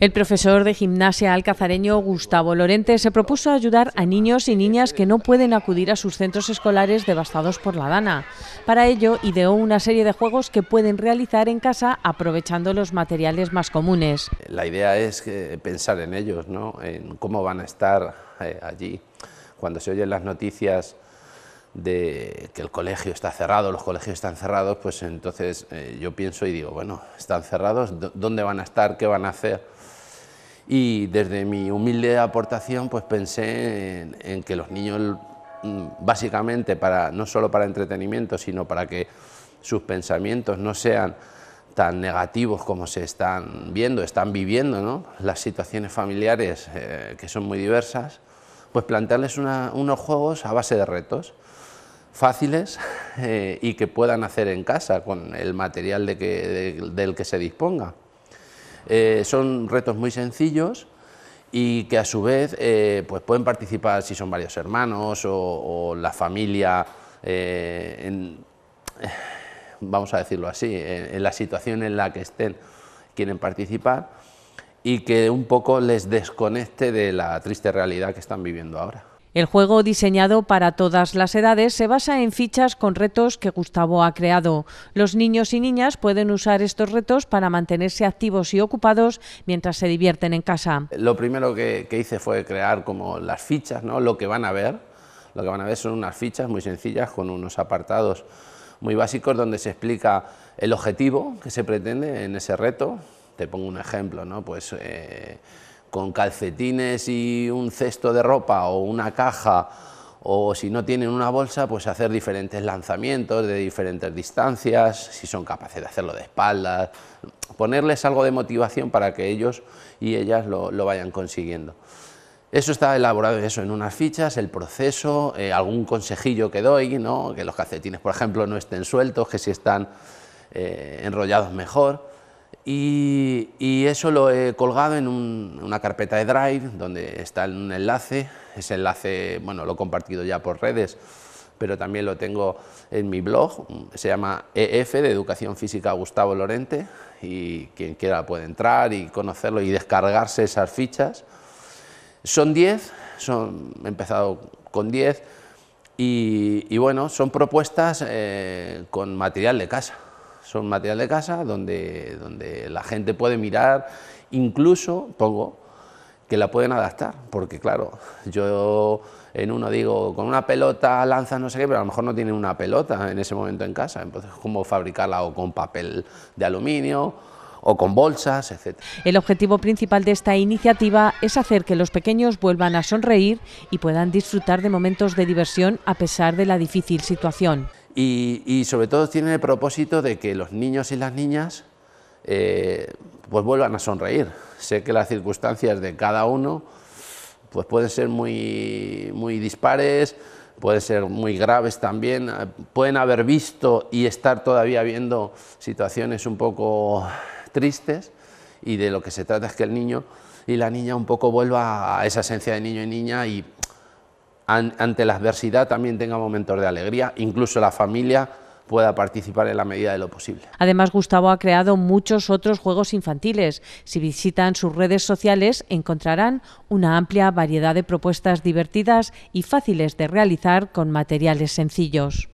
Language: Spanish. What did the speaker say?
el profesor de gimnasia alcazareño Gustavo Lorente se propuso ayudar a niños y niñas que no pueden acudir a sus centros escolares devastados por la dana. Para ello, ideó una serie de juegos que pueden realizar en casa aprovechando los materiales más comunes. La idea es eh, pensar en ellos, ¿no? en cómo van a estar eh, allí. Cuando se oyen las noticias de que el colegio está cerrado, los colegios están cerrados, pues entonces eh, yo pienso y digo, bueno, están cerrados, ¿dónde van a estar? ¿Qué van a hacer? Y desde mi humilde aportación, pues pensé en, que los niños, mm, básicamente, para, no solo para entretenimiento, sino para que sus pensamientos no sean tan negativos como se están viendo, están viviendo, ¿no? las situaciones familiares eh, que son muy diversas, pues plantearles unos juegos a base de retos fáciles eh, y que puedan hacer en casa con el material del que se disponga. Eh, son retos muy sencillos y que a su vez eh, pues pueden participar si son varios hermanos o, la familia, vamos a decirlo así, en la situación en la que estén quieren participar y que un poco les desconecte de la triste realidad que están viviendo ahora. El juego, diseñado para todas las edades, se basa en fichas con retos que Gustavo ha creado. Los niños y niñas pueden usar estos retos para mantenerse activos y ocupados mientras se divierten en casa. Lo primero que, hice fue crear como las fichas, ¿no? lo que van a ver. Lo que van a ver son unas fichas muy sencillas con unos apartados muy básicos donde se explica el objetivo que se pretende en ese reto. Te pongo un ejemplo, ¿no? Pues eh, con calcetines y un cesto de ropa o una caja o si no tienen una bolsa, pues hacer diferentes lanzamientos de diferentes distancias, si son capaces de hacerlo de espaldas, ponerles algo de motivación para que ellos y ellas lo, vayan consiguiendo. Eso está elaborado eso, en unas fichas, el proceso, eh, algún consejillo que doy, que los calcetines, por ejemplo, no estén sueltos, que si están eh, enrollados mejor. Y, eso lo he colgado en una carpeta de Drive donde está en un enlace. Ese enlace, bueno, lo he compartido ya por redes, pero también lo tengo en mi blog. Se llama EF, de Educación Física Gustavo Lorente, y quien quiera puede entrar y conocerlo y descargarse esas fichas. Son 10, son, he empezado con 10, y, bueno, son propuestas eh, con material de casa son material de casa donde, la gente puede mirar, incluso pongo que la pueden adaptar, porque claro, yo en uno digo, con una pelota lanza no sé qué, pero a lo mejor no tienen una pelota en ese momento en casa, entonces cómo fabricarla o con papel de aluminio o con bolsas, etc. El objetivo principal de esta iniciativa es hacer que los pequeños vuelvan a sonreír y puedan disfrutar de momentos de diversión a pesar de la difícil situación. Y, sobre todo tiene el propósito de que los niños y las niñas eh, pues vuelvan a sonreír. Sé que las circunstancias de cada uno pues pueden ser muy, muy dispares, pueden ser muy graves también, pueden haber visto y estar todavía viendo situaciones un poco tristes y de lo que se trata es que el niño y la niña un poco vuelva a esa esencia de niño y niña y ante la adversidad también tenga momentos de alegría, incluso la familia pueda participar en la medida de lo posible. Además, Gustavo ha creado muchos otros juegos infantiles. Si visitan sus redes sociales, encontrarán una amplia variedad de propuestas divertidas y fáciles de realizar con materiales sencillos.